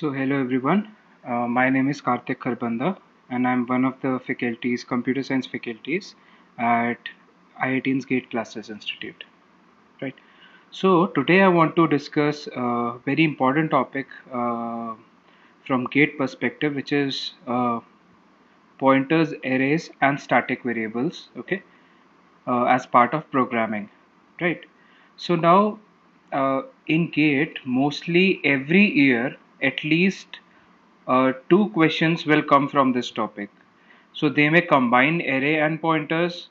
So hello everyone, uh, my name is Karthik Kharbanda and I'm one of the faculties, computer science faculties at IIT's Gate Classes Institute. Right. So today I want to discuss a very important topic uh, from Gate perspective, which is uh, pointers, arrays, and static variables. Okay, uh, as part of programming. Right. So now uh, in Gate, mostly every year at least uh, two questions will come from this topic. So they may combine array and pointers.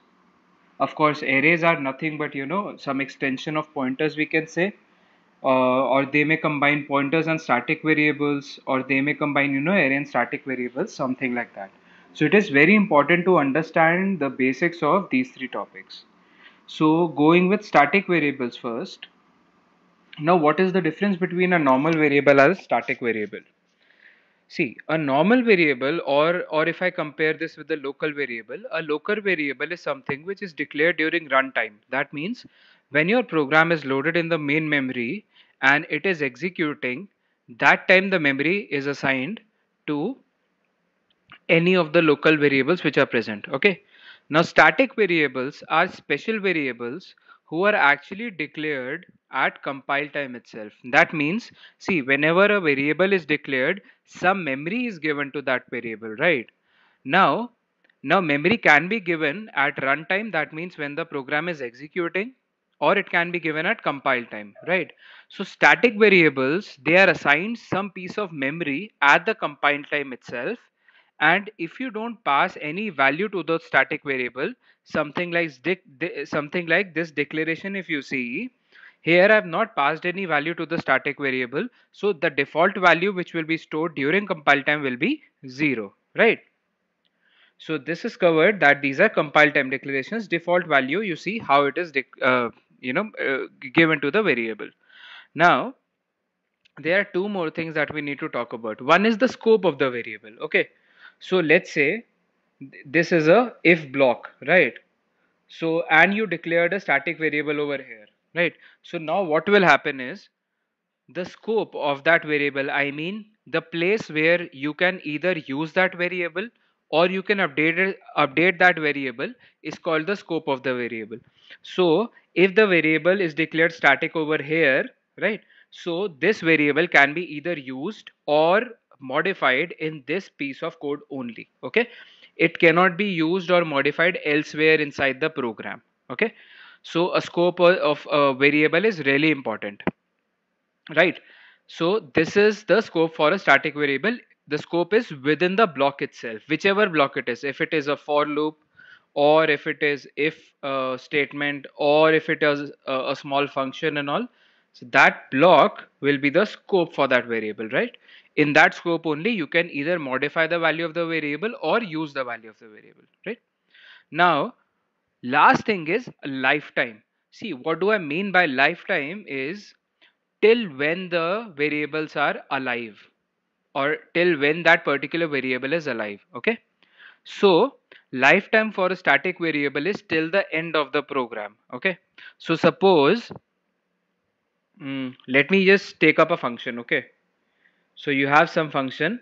Of course, arrays are nothing but you know some extension of pointers we can say. Uh, or they may combine pointers and static variables or they may combine you know array and static variables something like that so it is very important to understand the basics of these three topics so going with static variables first now, what is the difference between a normal variable and a static variable? See, a normal variable or, or if I compare this with the local variable, a local variable is something which is declared during runtime. That means when your program is loaded in the main memory and it is executing, that time the memory is assigned to any of the local variables which are present. Okay. Now static variables are special variables who are actually declared at compile time itself. That means, see, whenever a variable is declared, some memory is given to that variable, right? Now, now memory can be given at runtime. That means when the program is executing or it can be given at compile time, right? So static variables, they are assigned some piece of memory at the compile time itself. And if you don't pass any value to the static variable, something like something like this declaration if you see here I have not passed any value to the static variable so the default value which will be stored during compile time will be 0 right so this is covered that these are compile time declarations default value you see how it is uh, you know uh, given to the variable now there are two more things that we need to talk about one is the scope of the variable okay so let's say this is a if block right so and you declared a static variable over here right so now what will happen is the scope of that variable i mean the place where you can either use that variable or you can update it, update that variable is called the scope of the variable so if the variable is declared static over here right so this variable can be either used or modified in this piece of code only okay it cannot be used or modified elsewhere inside the program okay so a scope of a variable is really important right so this is the scope for a static variable the scope is within the block itself whichever block it is if it is a for loop or if it is if a uh, statement or if it is a, uh, a small function and all so that block will be the scope for that variable right in that scope only you can either modify the value of the variable or use the value of the variable right now last thing is lifetime see what do i mean by lifetime is till when the variables are alive or till when that particular variable is alive okay so lifetime for a static variable is till the end of the program okay so suppose mm, let me just take up a function okay so you have some function.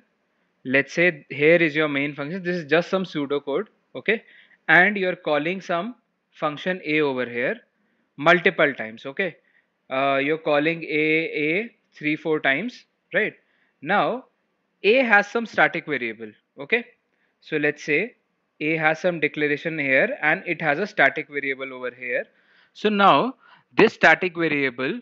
Let's say here is your main function. This is just some pseudocode. Okay. And you're calling some function a over here multiple times. Okay. Uh, you're calling a a three four times right now a has some static variable okay so let's say a has some declaration here and it has a static variable over here so now this static variable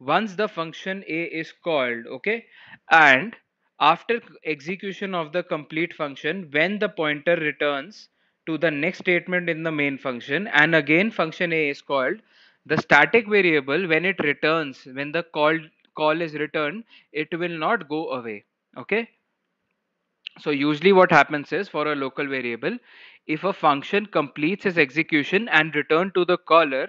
once the function a is called okay and after execution of the complete function when the pointer returns to the next statement in the main function and again function a is called the static variable when it returns when the call call is returned it will not go away okay so usually what happens is for a local variable if a function completes its execution and return to the caller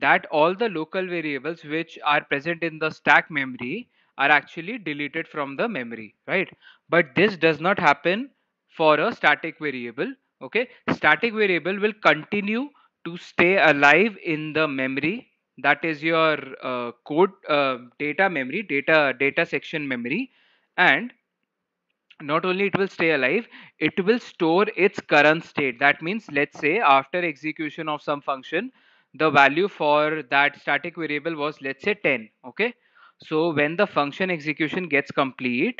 that all the local variables which are present in the stack memory are actually deleted from the memory right but this does not happen for a static variable okay static variable will continue to stay alive in the memory that is your uh, code uh, data memory data data section memory and not only it will stay alive it will store its current state that means let's say after execution of some function the value for that static variable was let's say 10 okay so when the function execution gets complete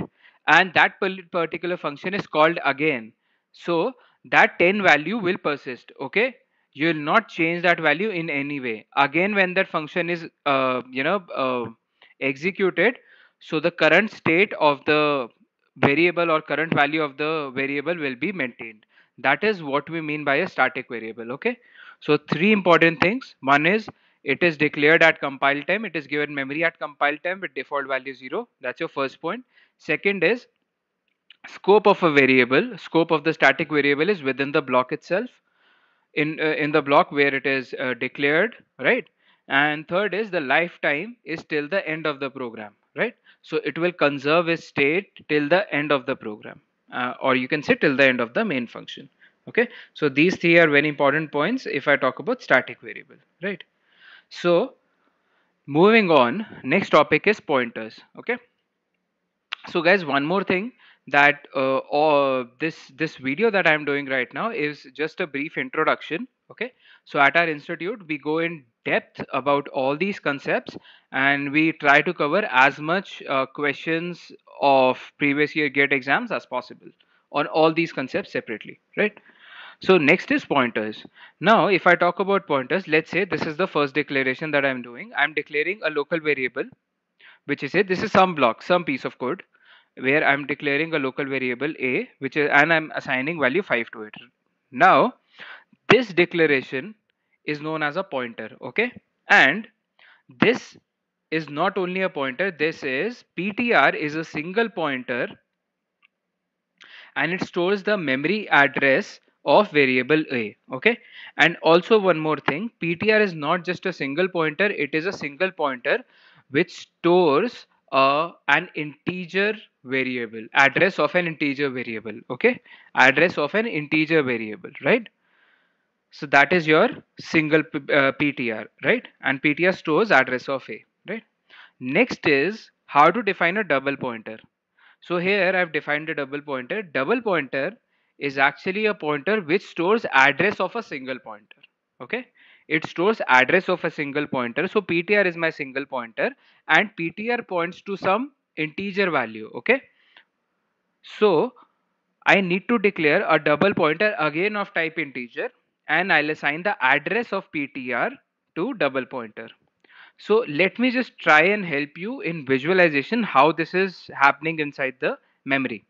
and that particular function is called again so that 10 value will persist okay you will not change that value in any way again when that function is uh, you know uh, executed so the current state of the variable or current value of the variable will be maintained that is what we mean by a static variable okay so three important things. One is it is declared at compile time. It is given memory at compile time with default value zero. That's your first point. Second is scope of a variable. Scope of the static variable is within the block itself in uh, in the block where it is uh, declared, right? And third is the lifetime is till the end of the program, right? So it will conserve its state till the end of the program, uh, or you can say till the end of the main function okay so these three are very important points if i talk about static variable right so moving on next topic is pointers okay so guys one more thing that uh, or this this video that i'm doing right now is just a brief introduction okay so at our institute we go in depth about all these concepts and we try to cover as much uh, questions of previous year gate exams as possible on all these concepts separately right so next is pointers. Now, if I talk about pointers, let's say this is the first declaration that I'm doing. I'm declaring a local variable, which is it. This is some block, some piece of code where I'm declaring a local variable a, which is, and I'm assigning value five to it. Now, this declaration is known as a pointer. Okay. And this is not only a pointer. This is PTR is a single pointer and it stores the memory address of variable a okay and also one more thing ptr is not just a single pointer it is a single pointer which stores uh, an integer variable address of an integer variable okay address of an integer variable right so that is your single uh, ptr right and ptr stores address of a right next is how to define a double pointer so here i've defined a double pointer double pointer is actually a pointer which stores address of a single pointer okay it stores address of a single pointer so ptr is my single pointer and ptr points to some integer value okay so i need to declare a double pointer again of type integer and i'll assign the address of ptr to double pointer so let me just try and help you in visualization how this is happening inside the memory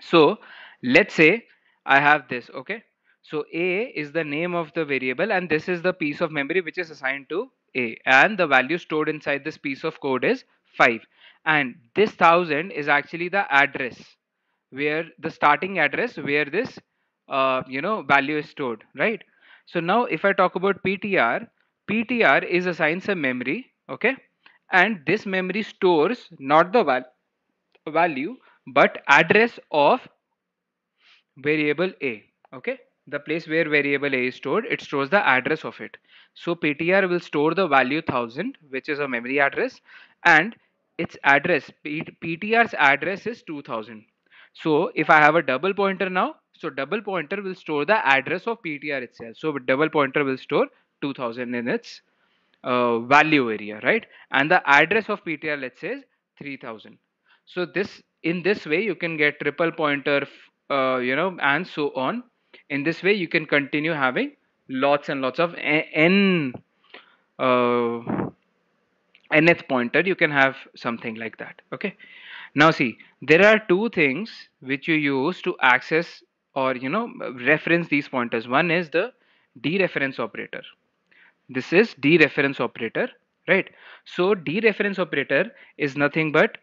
so Let's say I have this, okay? So A is the name of the variable and this is the piece of memory which is assigned to A and the value stored inside this piece of code is 5 and this 1000 is actually the address where the starting address where this uh, you know value is stored right so now if I talk about PTR PTR is assigned some memory okay and this memory stores not the val value but address of variable a okay the place where variable a is stored it stores the address of it so ptr will store the value 1000 which is a memory address and its address ptr's address is 2000 so if i have a double pointer now so double pointer will store the address of ptr itself so double pointer will store 2000 in its uh, value area right and the address of ptr let's say is 3000 so this in this way you can get triple pointer uh, you know, and so on. In this way, you can continue having lots and lots of n uh, nth pointer. You can have something like that. Okay. Now see, there are two things which you use to access or you know reference these pointers. One is the dereference operator. This is dereference operator, right? So dereference operator is nothing but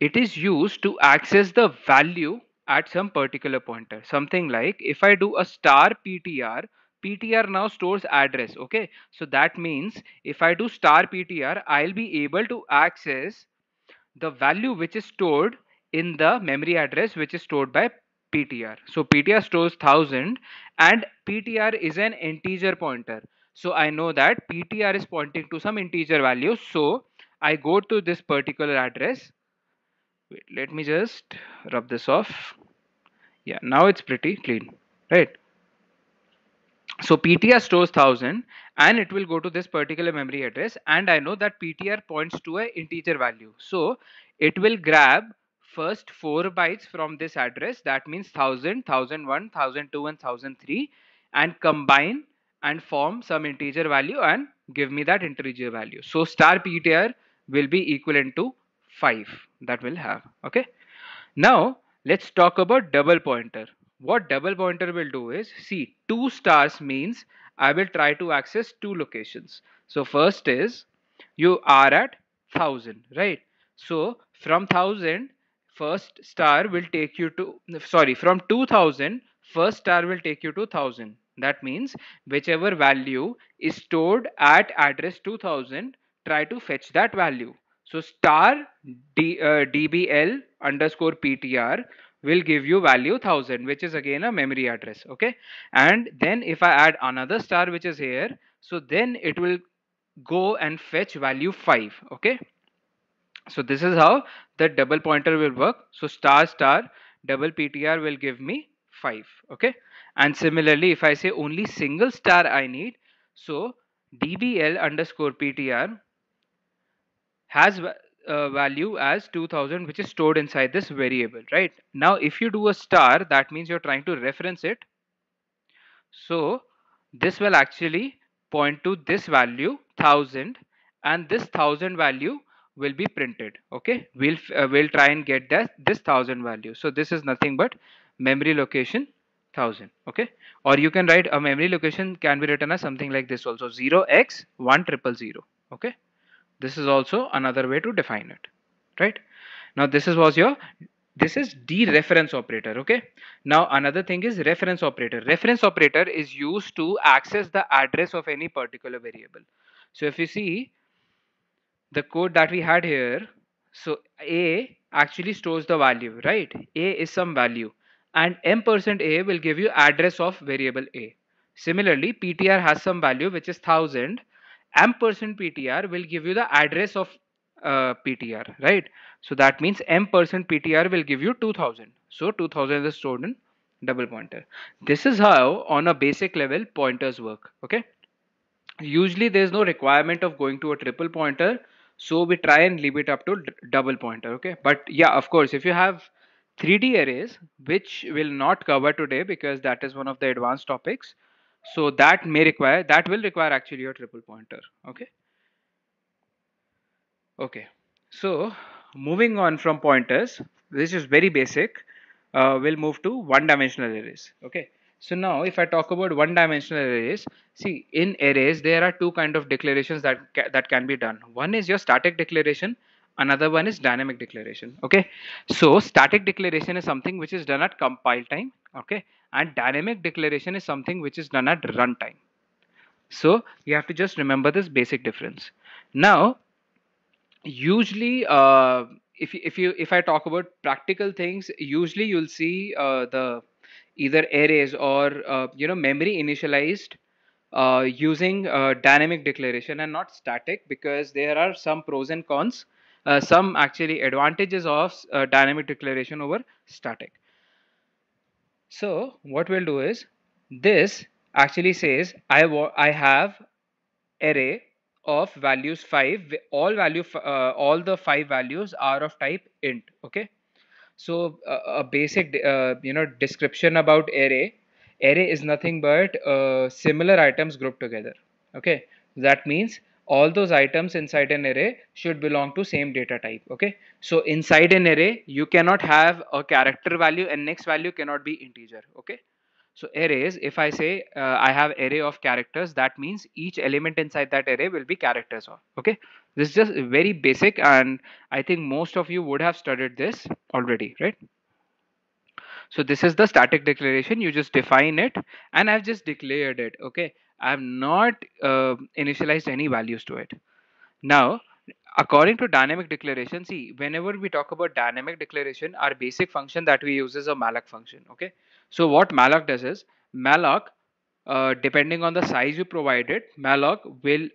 it is used to access the value at some particular pointer. Something like if I do a star PTR, PTR now stores address. Okay. So that means if I do star PTR, I'll be able to access the value which is stored in the memory address which is stored by PTR. So PTR stores 1000 and PTR is an integer pointer. So I know that PTR is pointing to some integer value. So I go to this particular address Wait, let me just rub this off yeah now it's pretty clean right so PTR stores 1000 and it will go to this particular memory address and I know that PTR points to an integer value. So it will grab first 4 bytes from this address that means 1000, 1001, 1002 and 1003 and combine and form some integer value and give me that integer value. So star PTR will be equivalent to 5 that will have okay now let's talk about double pointer what double pointer will do is see two stars means I will try to access two locations so first is you are at 1000 right so from 1000 first star will take you to sorry from 2000 first star will take you to 1000 that means whichever value is stored at address 2000 try to fetch that value so star D, uh, dbl underscore ptr will give you value 1000 which is again a memory address okay and then if I add another star which is here so then it will go and fetch value 5 okay so this is how the double pointer will work so star star double ptr will give me 5 okay and similarly if I say only single star I need so dbl underscore ptr has a uh, value as 2000 which is stored inside this variable right now if you do a star that means you're trying to reference it so this will actually point to this value 1000 and this 1000 value will be printed okay we'll uh, we'll try and get that this 1000 value so this is nothing but memory location 1000 okay or you can write a memory location can be written as something like this also 0x 1000 okay this is also another way to define it, right? Now this is was your this is dereference operator okay now another thing is reference operator reference operator is used to access the address of any particular variable so if you see the code that we had here so a actually stores the value right a is some value and m percent a will give you address of variable a similarly ptr has some value which is 1000 ampersand PTR will give you the address of uh, PTR, right? So that means m percent PTR will give you 2000. So 2000 is stored in double pointer. This is how on a basic level pointers work, okay? Usually there is no requirement of going to a triple pointer. So we try and leave it up to double pointer, okay? But yeah, of course, if you have 3D arrays, which will not cover today because that is one of the advanced topics, so that may require, that will require actually your triple pointer. Okay. Okay. So moving on from pointers, this is very basic. Uh, we'll move to one dimensional arrays. Okay. So now if I talk about one dimensional arrays, see in arrays, there are two kind of declarations that, ca that can be done. One is your static declaration another one is dynamic declaration okay so static declaration is something which is done at compile time okay and dynamic declaration is something which is done at runtime so you have to just remember this basic difference now usually uh, if, if you if i talk about practical things usually you'll see uh, the either arrays or uh, you know memory initialized uh, using uh, dynamic declaration and not static because there are some pros and cons uh, some actually advantages of uh, dynamic declaration over static. So what we'll do is this actually says I, I have array of values 5 all value uh, all the five values are of type int okay so a basic uh, you know description about array array is nothing but uh, similar items grouped together okay that means all those items inside an array should belong to same data type okay so inside an array you cannot have a character value and next value cannot be integer okay so arrays if i say uh, i have array of characters that means each element inside that array will be characters of okay this is just very basic and i think most of you would have studied this already right so this is the static declaration you just define it and i've just declared it okay I have not uh, initialized any values to it. Now, according to dynamic declaration, see, whenever we talk about dynamic declaration, our basic function that we use is a malloc function. Okay. So what malloc does is malloc, uh, depending on the size you provided, malloc will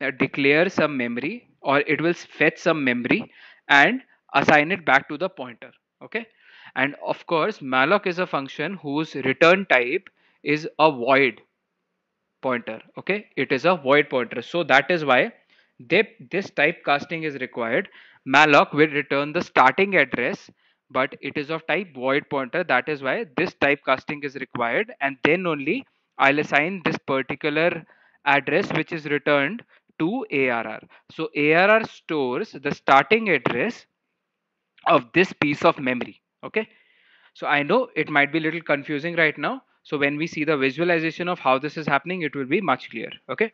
uh, declare some memory or it will fetch some memory and assign it back to the pointer. Okay. And of course, malloc is a function whose return type is a void pointer okay it is a void pointer so that is why they, this casting is required malloc will return the starting address but it is of type void pointer that is why this type casting is required and then only i'll assign this particular address which is returned to arr so arr stores the starting address of this piece of memory okay so i know it might be a little confusing right now so when we see the visualization of how this is happening, it will be much clearer. Okay.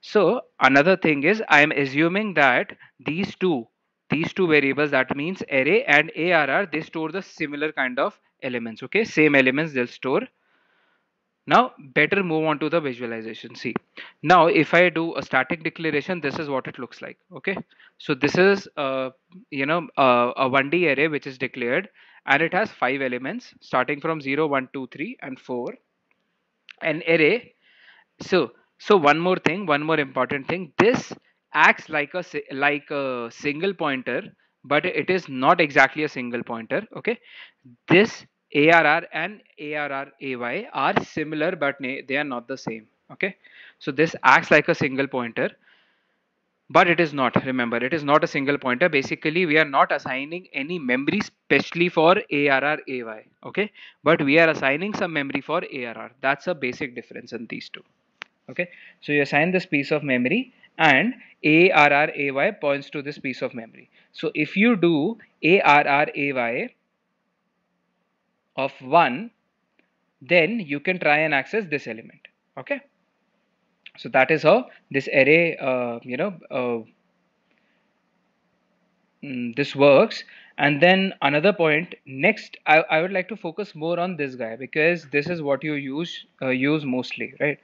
So another thing is I am assuming that these two, these two variables that means array and ARR, they store the similar kind of elements. Okay. Same elements they'll store. Now better move on to the visualization. See now if I do a static declaration, this is what it looks like. Okay. So this is, uh, you know, uh, a 1D array which is declared and it has five elements starting from 0 1 2 3 and 4 an array so so one more thing one more important thing this acts like a like a single pointer but it is not exactly a single pointer okay this arr and arr ay are similar but they are not the same okay so this acts like a single pointer but it is not remember it is not a single pointer basically we are not assigning any memory specially for arr ay okay but we are assigning some memory for arr that's a basic difference in these two okay so you assign this piece of memory and arr ay points to this piece of memory so if you do arr ay of 1 then you can try and access this element okay so that is how this array uh, you know uh, mm, this works and then another point next I, I would like to focus more on this guy because this is what you use uh, use mostly right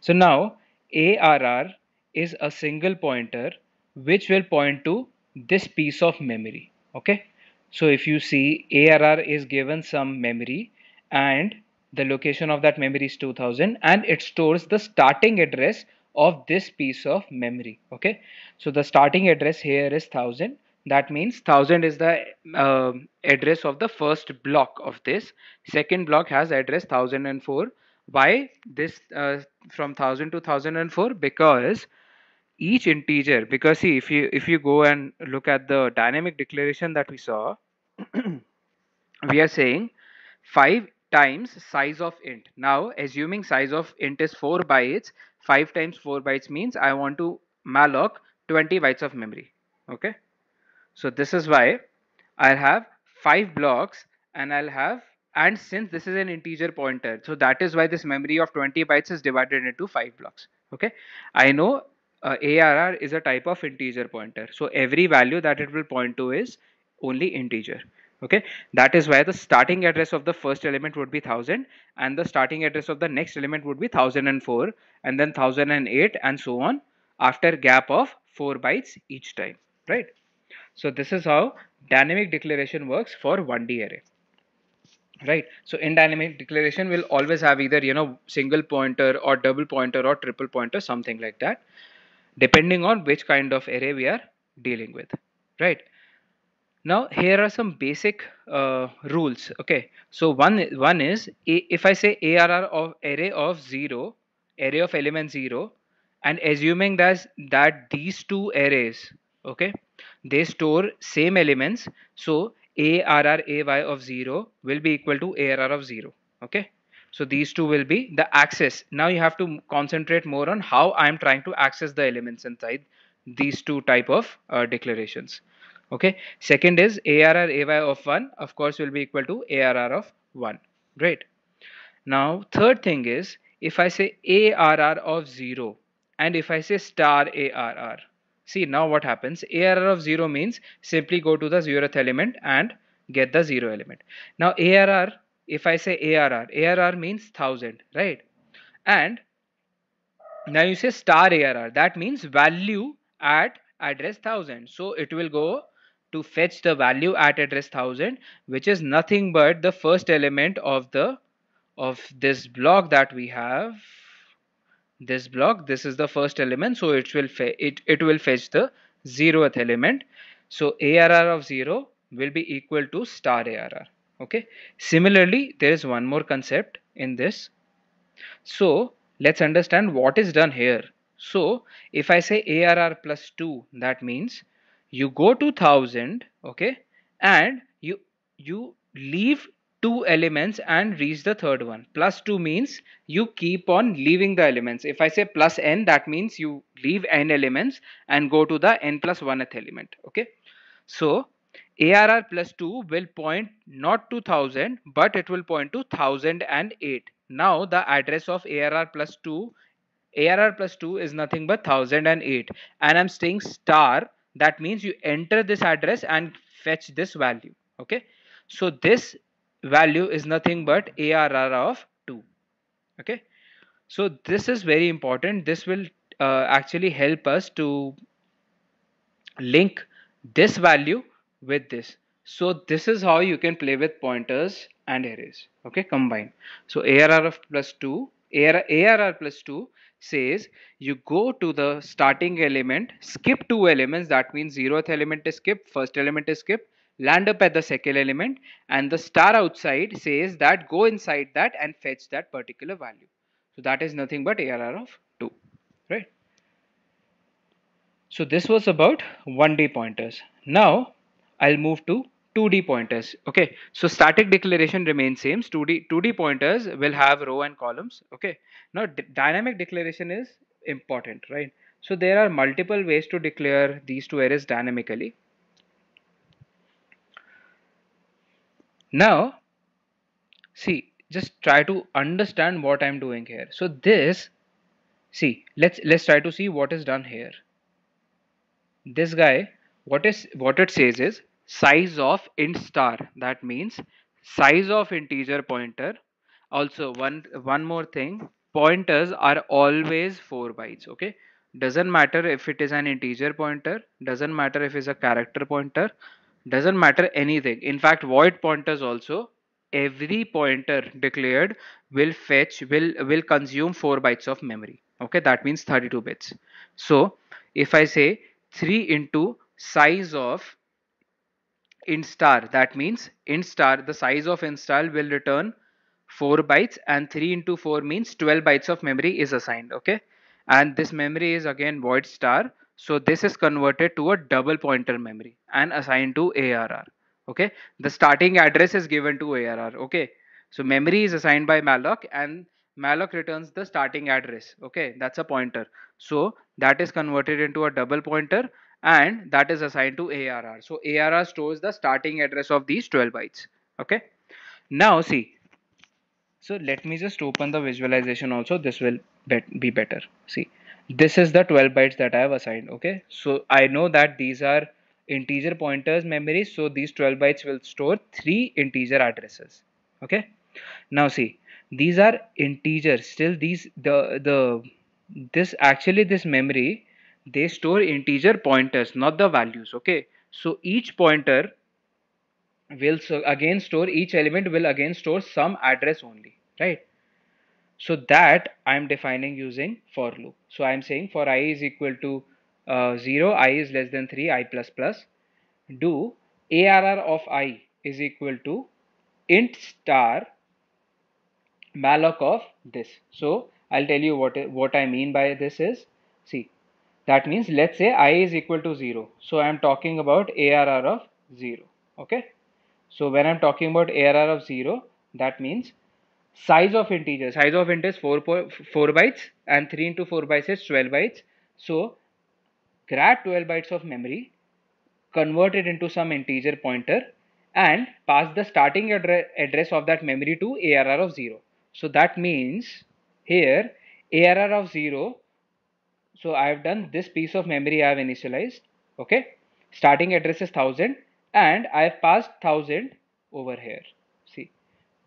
so now arr is a single pointer which will point to this piece of memory okay so if you see arr is given some memory and the location of that memory is 2000 and it stores the starting address of this piece of memory okay so the starting address here is 1000 that means 1000 is the uh, address of the first block of this second block has address 1004 why this uh, from 1000 to 1004 because each integer because see if you if you go and look at the dynamic declaration that we saw we are saying 5 times size of int. Now, assuming size of int is 4 bytes, 5 times 4 bytes means I want to malloc 20 bytes of memory. Okay. So this is why I'll have 5 blocks and I'll have and since this is an integer pointer so that is why this memory of 20 bytes is divided into 5 blocks okay I know uh, ARR is a type of integer pointer so every value that it will point to is only integer okay that is why the starting address of the first element would be 1000 and the starting address of the next element would be 1004 and then 1008 and so on after gap of 4 bytes each time right so this is how dynamic declaration works for 1d array right so in dynamic declaration we'll always have either you know single pointer or double pointer or triple pointer something like that depending on which kind of array we are dealing with right now here are some basic uh, rules okay so one one is if i say arr of array of 0 array of element 0 and assuming that that these two arrays okay they store same elements so arr ay of 0 will be equal to arr of 0 okay so these two will be the access now you have to concentrate more on how i am trying to access the elements inside these two type of uh, declarations okay second is arr ay of 1 of course will be equal to arr of 1 great now third thing is if i say arr of 0 and if i say star arr see now what happens arr of 0 means simply go to the zeroth element and get the zero element now arr if i say arr arr means 1000 right and now you say star arr that means value at address 1000 so it will go to fetch the value at address 1000 which is nothing but the first element of the of this block that we have this block this is the first element so it will it, it will fetch the zeroth element so arr of 0 will be equal to star arr okay similarly there is one more concept in this so let's understand what is done here so if i say arr plus 2 that means you go to 1000 okay and you you leave two elements and reach the third one plus 2 means you keep on leaving the elements if i say plus n that means you leave n elements and go to the n plus 1th element okay so arr plus 2 will point not to 1000 but it will point to 1008 now the address of arr plus 2 arr plus 2 is nothing but 1008 and i'm saying star that means you enter this address and fetch this value okay so this value is nothing but arr of 2 okay so this is very important this will uh, actually help us to link this value with this so this is how you can play with pointers and arrays okay combine so arr of plus 2 arr, arr plus 2 says you go to the starting element, skip two elements, that means 0th element is skipped, first element is skipped, land up at the second element and the star outside says that go inside that and fetch that particular value. So that is nothing but ARR of 2, right? So this was about one D pointers. Now I'll move to 2D pointers. Okay, so static declaration remains same. 2D 2D pointers will have row and columns. Okay, now dynamic declaration is important, right? So there are multiple ways to declare these two arrays dynamically. Now, see, just try to understand what I'm doing here. So this, see, let's let's try to see what is done here. This guy, what is what it says is size of int star that means size of integer pointer also one one more thing pointers are always 4 bytes okay doesn't matter if it is an integer pointer doesn't matter if it's a character pointer doesn't matter anything in fact void pointers also every pointer declared will fetch will will consume 4 bytes of memory okay that means 32 bits so if i say 3 into size of in star that means in star the size of install star will return 4 bytes and 3 into 4 means 12 bytes of memory is assigned okay and this memory is again void star so this is converted to a double pointer memory and assigned to arr okay the starting address is given to arr okay so memory is assigned by malloc and malloc returns the starting address okay that's a pointer so that is converted into a double pointer and that is assigned to ARR. So ARR stores the starting address of these 12 bytes. Okay. Now see, so let me just open the visualization also. This will be better. See, this is the 12 bytes that I have assigned. Okay. So I know that these are integer pointers memory. So these 12 bytes will store three integer addresses. Okay. Now see, these are integers. Still these, the, the, this actually this memory they store integer pointers not the values okay so each pointer will again store each element will again store some address only right so that i am defining using for loop so i am saying for i is equal to uh, 0 i is less than 3 i plus plus do arr of i is equal to int star malloc of this so i'll tell you what what i mean by this is see that means let's say i is equal to 0. So I am talking about ARR of 0. Okay. So when I'm talking about ARR of 0, that means size of integer. Size of integer is 4, 4 bytes and 3 into 4 bytes is 12 bytes. So grab 12 bytes of memory, convert it into some integer pointer and pass the starting address of that memory to ARR of 0. So that means here ARR of 0 so I have done this piece of memory I have initialized. Okay. Starting address is 1000 and I have passed 1000 over here. See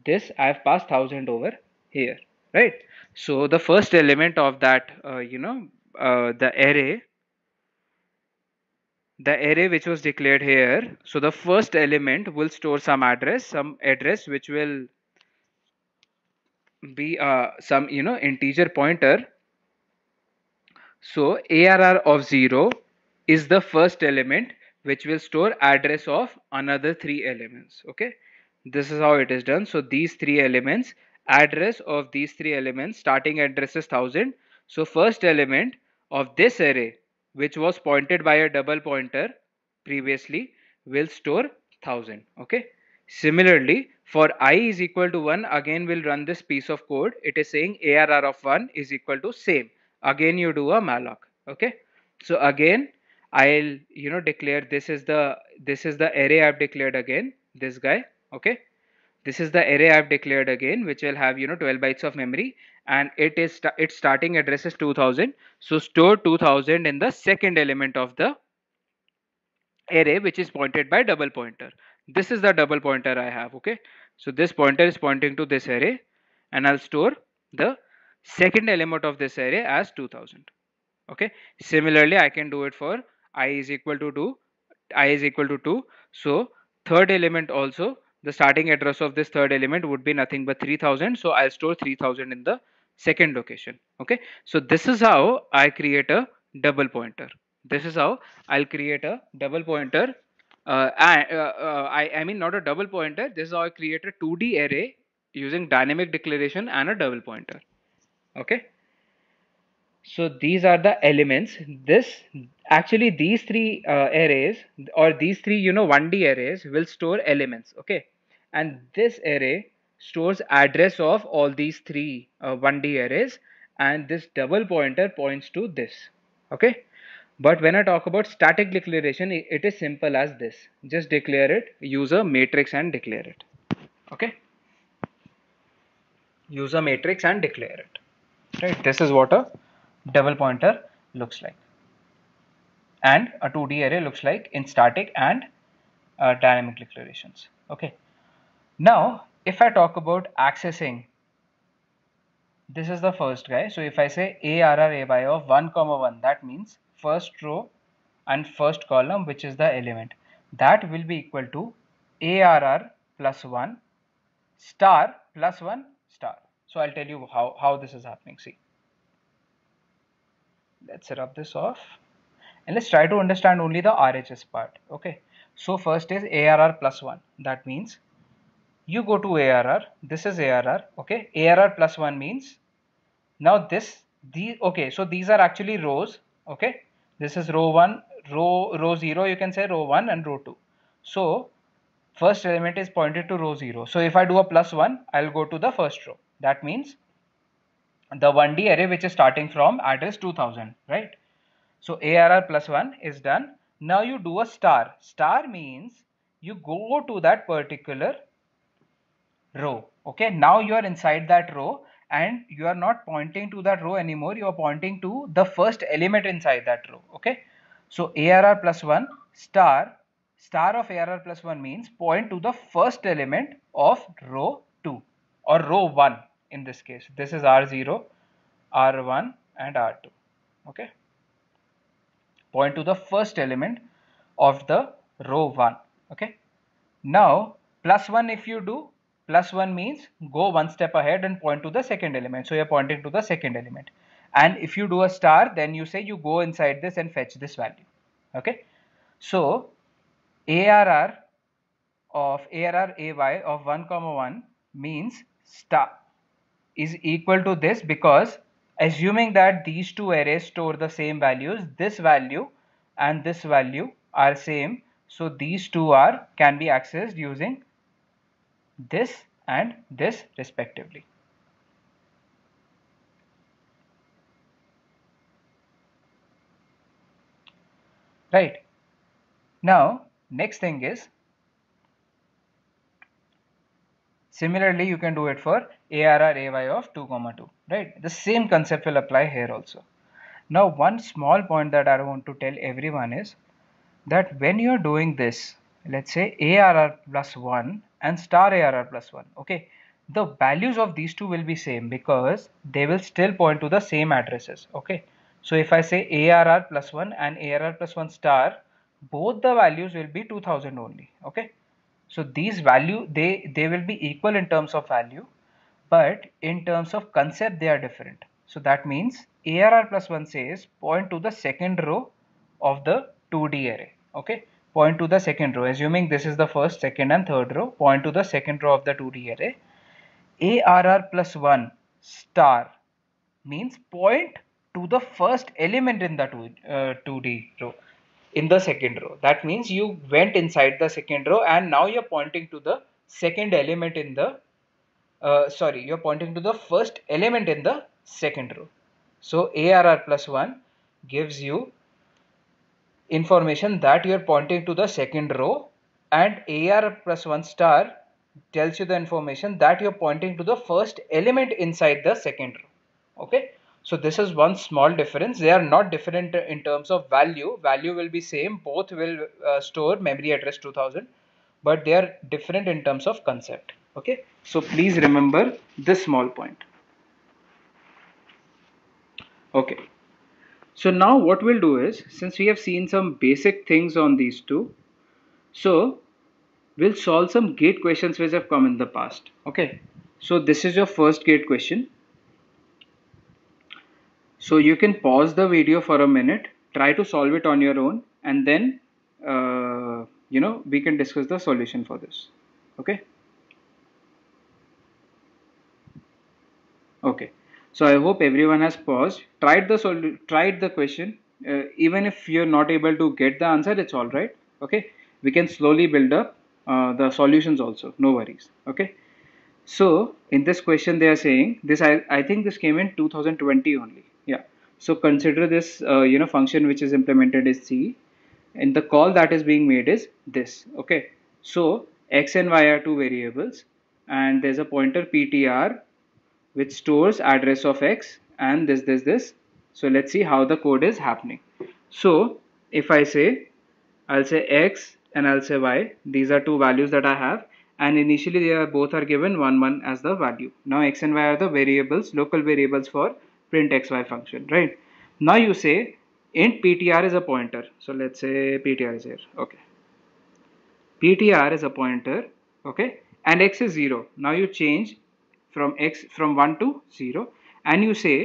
this I have passed 1000 over here. Right. So the first element of that, uh, you know, uh, the array, the array which was declared here. So the first element will store some address, some address which will be uh, some you know integer pointer so ARR of 0 is the first element which will store address of another three elements. Okay, this is how it is done. So these three elements, address of these three elements, starting address is 1000. So first element of this array which was pointed by a double pointer previously will store 1000. Okay. Similarly, for i is equal to 1, again we'll run this piece of code. It is saying ARR of 1 is equal to same again you do a malloc okay so again i'll you know declare this is the this is the array i've declared again this guy okay this is the array i've declared again which will have you know 12 bytes of memory and it is its starting address is 2000 so store 2000 in the second element of the array which is pointed by double pointer this is the double pointer i have okay so this pointer is pointing to this array and i'll store the second element of this array as 2000 okay similarly i can do it for i is equal to 2 i is equal to 2 so third element also the starting address of this third element would be nothing but 3000 so i'll store 3000 in the second location okay so this is how i create a double pointer this is how i'll create a double pointer uh, I, uh, uh, I i mean not a double pointer this is how i create a 2d array using dynamic declaration and a double pointer okay so these are the elements this actually these three uh, arrays or these three you know 1d arrays will store elements okay and this array stores address of all these three uh, 1d arrays and this double pointer points to this okay but when i talk about static declaration it is simple as this just declare it use a matrix and declare it okay use a matrix and declare it right this is what a double pointer looks like and a 2d array looks like in static and uh, dynamic declarations okay now if i talk about accessing this is the first guy so if i say array by of 1 comma 1 that means first row and first column which is the element that will be equal to arr plus 1 star plus 1 star so I'll tell you how, how this is happening. See, let's rub this off and let's try to understand only the RHS part. Okay. So first is ARR plus one. That means you go to ARR. This is ARR. Okay. ARR plus one means now this, these, okay. So these are actually rows. Okay. This is row one, row, row zero. You can say row one and row two. So first element is pointed to row 0. So if I do a plus 1, I'll go to the first row. That means the 1D array which is starting from address 2000, right? So ARR plus 1 is done. Now you do a star. Star means you go to that particular row. Okay, now you are inside that row and you are not pointing to that row anymore. You are pointing to the first element inside that row. Okay, so ARR plus 1 star star of ARR plus 1 means point to the first element of row 2 or row 1 in this case this is r0 r1 and r2 okay point to the first element of the row 1 okay now plus 1 if you do plus 1 means go one step ahead and point to the second element so you're pointing to the second element and if you do a star then you say you go inside this and fetch this value okay so arr of arr ay of 1 comma 1 means star is equal to this because assuming that these two arrays store the same values, this value and this value are same. So these two are can be accessed using this and this respectively. Right. Now next thing is Similarly, you can do it for ARR AY of 2 comma 2, right? The same concept will apply here also. Now, one small point that I want to tell everyone is that when you're doing this, let's say ARR plus 1 and star ARR plus 1, okay? The values of these two will be same because they will still point to the same addresses, okay? So if I say ARR plus 1 and ARR plus 1 star, both the values will be 2000 only, okay? So these value, they, they will be equal in terms of value, but in terms of concept, they are different. So that means ARR plus 1 says point to the second row of the 2D array. Okay, point to the second row. Assuming this is the first, second and third row, point to the second row of the 2D array. ARR plus 1 star means point to the first element in the 2, uh, 2D row in the second row. That means you went inside the second row and now you're pointing to the second element in the, uh, sorry, you're pointing to the first element in the second row. So ARR plus 1 gives you information that you're pointing to the second row and ARR plus 1 star tells you the information that you're pointing to the first element inside the second row. Okay. So this is one small difference. They are not different in terms of value. Value will be same. Both will uh, store memory address 2000, but they are different in terms of concept. Okay. So please remember this small point. Okay. So now what we'll do is, since we have seen some basic things on these two, so we'll solve some gate questions which have come in the past. Okay. So this is your first gate question. So you can pause the video for a minute, try to solve it on your own and then uh, you know we can discuss the solution for this. Okay. Okay. So I hope everyone has paused, tried the sol tried the question. Uh, even if you're not able to get the answer, it's all right. Okay. We can slowly build up uh, the solutions also. No worries. Okay. So in this question, they are saying this. I, I think this came in 2020 only yeah so consider this uh, you know function which is implemented is c and the call that is being made is this okay so x and y are two variables and there's a pointer ptr which stores address of x and this this this so let's see how the code is happening so if i say i'll say x and i'll say y these are two values that i have and initially they are both are given 1 1 as the value now x and y are the variables local variables for print xy function, right? Now you say int ptr is a pointer. So let's say ptr is here. Okay. ptr is a pointer. Okay. And x is 0. Now you change from x from 1 to 0 and you say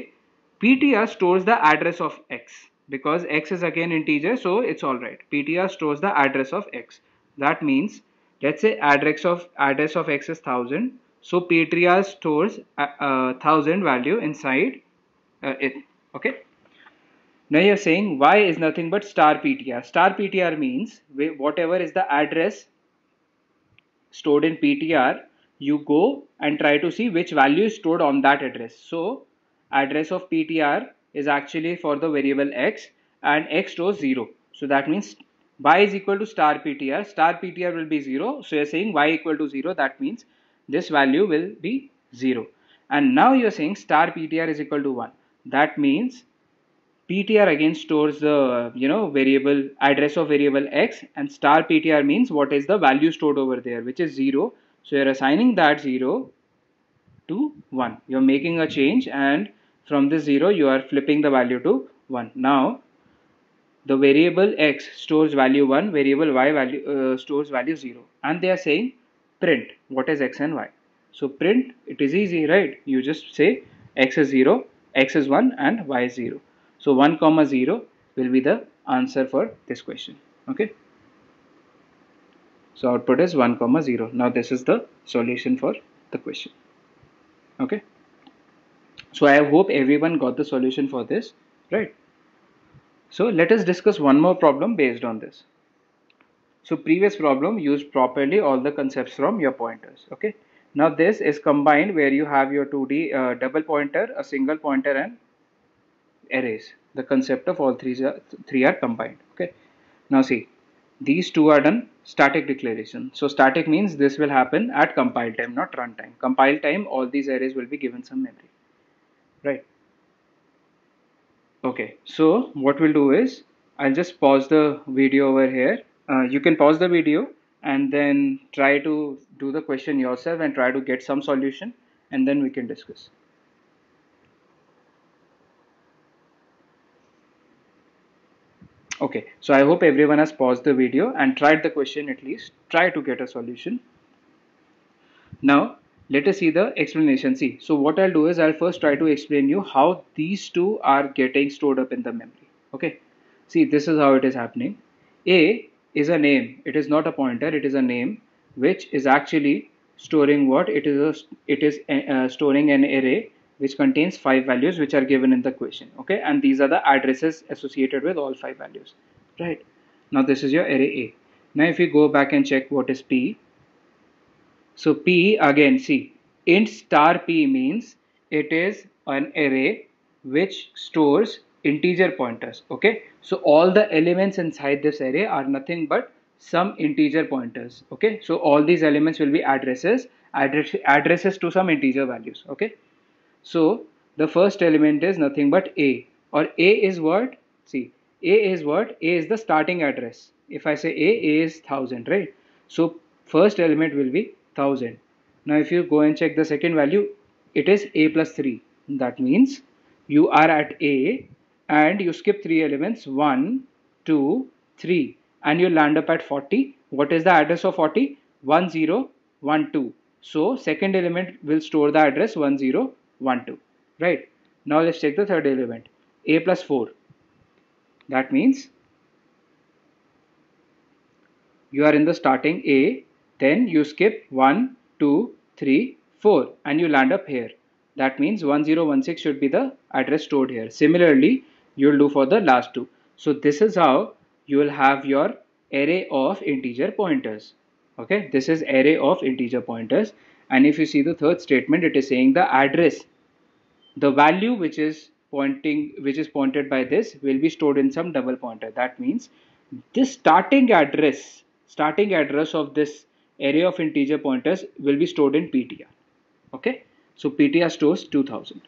ptr stores the address of x because x is again integer so it's all right ptr stores the address of x that means let's say address of address of x is 1000 so ptr stores a uh, 1000 uh, value inside uh, okay now you're saying y is nothing but star ptr star ptr means whatever is the address stored in ptr you go and try to see which value is stored on that address so address of ptr is actually for the variable x and x stores 0 so that means y is equal to star ptr star ptr will be 0 so you're saying y equal to 0 that means this value will be 0 and now you're saying star ptr is equal to 1 that means ptr again stores the you know variable address of variable x and star ptr means what is the value stored over there which is 0 so you're assigning that 0 to 1 you're making a change and from this 0 you are flipping the value to 1 now the variable x stores value 1 variable y value uh, stores value 0 and they are saying print what is x and y so print it is easy right you just say x is 0 x is 1 and y is 0 so 1 comma 0 will be the answer for this question okay so output is 1 comma 0 now this is the solution for the question okay so i hope everyone got the solution for this right so let us discuss one more problem based on this so previous problem used properly all the concepts from your pointers okay now this is combined where you have your 2D uh, double pointer, a single pointer and arrays. The concept of all three are, three are combined. Okay. Now see, these two are done static declaration. So static means this will happen at compile time, not runtime. Compile time, all these arrays will be given some memory. Right. Okay. So what we'll do is, I'll just pause the video over here. Uh, you can pause the video and then try to do the question yourself and try to get some solution and then we can discuss. Okay, so I hope everyone has paused the video and tried the question at least, try to get a solution. Now, let us see the explanation. See, so what I'll do is I'll first try to explain you how these two are getting stored up in the memory. Okay, see, this is how it is happening. A, is a name. It is not a pointer. It is a name which is actually storing what it is. A, it is a, uh, uh, storing an array which contains five values which are given in the question. Okay, and these are the addresses associated with all five values. Right. Now this is your array A. Now if you go back and check what is P. So P again see int star P means it is an array which stores integer pointers okay so all the elements inside this array are nothing but some integer pointers okay so all these elements will be addresses address, addresses to some integer values okay so the first element is nothing but a or a is what see a is what a is the starting address if i say a a is 1000 right so first element will be 1000 now if you go and check the second value it is a plus 3 that means you are at a and you skip three elements 1 2 3 and you land up at 40 what is the address of 40 1012 so second element will store the address 1012 right now let's take the third element a plus 4 that means you are in the starting a then you skip 1 2 3 4 and you land up here that means 1016 should be the address stored here similarly you'll do for the last two. So this is how you will have your array of integer pointers. Okay, this is array of integer pointers. And if you see the third statement, it is saying the address, the value which is pointing, which is pointed by this will be stored in some double pointer. That means this starting address, starting address of this array of integer pointers will be stored in PTR. Okay, so PTR stores 2000.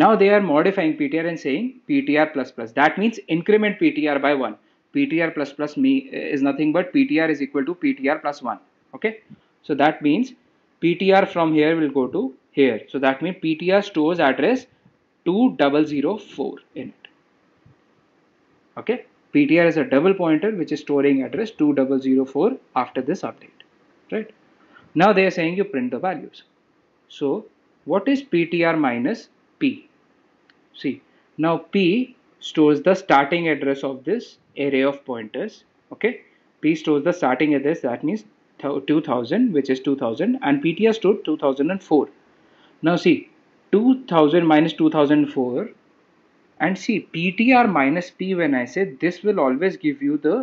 Now they are modifying PTR and saying PTR++. That means increment PTR by 1. PTR++ me is nothing but PTR is equal to PTR plus 1. Okay. So that means PTR from here will go to here. So that means PTR stores address 2004 in it. Okay. PTR is a double pointer which is storing address 2004 after this update. Right. Now they are saying you print the values. So what is PTR minus P? see now p stores the starting address of this array of pointers okay p stores the starting address that means 2000 which is 2000 and ptr stored 2004 now see 2000 minus 2004 and see ptr minus p when i say this will always give you the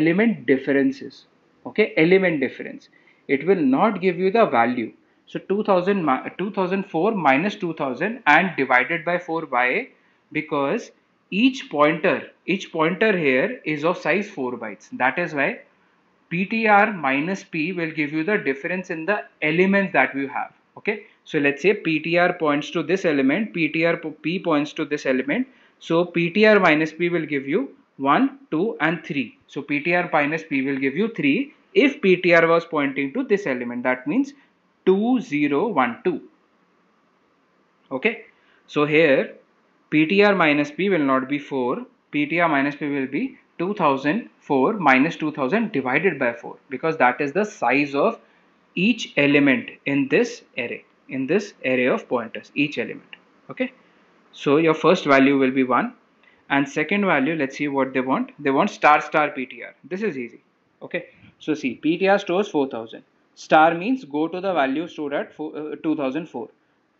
element differences okay element difference it will not give you the value so 2000, 2004 minus 2000 and divided by 4 by because each pointer, each pointer here is of size 4 bytes. That is why PTR minus P will give you the difference in the elements that we have. Okay. So let's say PTR points to this element, PTR P points to this element. So PTR minus P will give you 1, 2 and 3. So PTR minus P will give you 3 if PTR was pointing to this element. That means 2012 okay so here ptr minus p will not be 4 ptr minus p will be 2004 minus 2000 divided by 4 because that is the size of each element in this array in this array of pointers each element okay so your first value will be 1 and second value let's see what they want they want star star ptr this is easy okay so see ptr stores 4000 star means go to the value stored at uh, 2004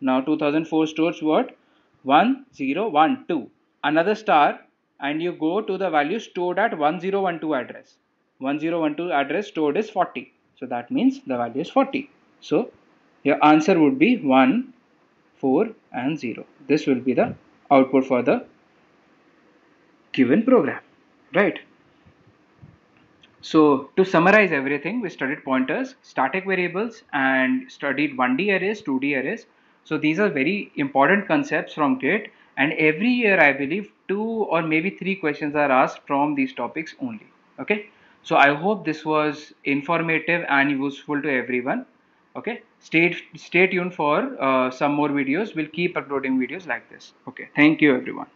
now 2004 stores what 1012 another star and you go to the value stored at 1012 address 1012 address stored is 40 so that means the value is 40 so your answer would be 1 4 and 0 this will be the output for the given program right so to summarize everything, we studied pointers, static variables, and studied 1D arrays, 2D arrays. So these are very important concepts from GIT and every year I believe two or maybe three questions are asked from these topics only. Okay. So I hope this was informative and useful to everyone. Okay. Stay, stay tuned for uh, some more videos. We'll keep uploading videos like this. Okay. Thank you everyone.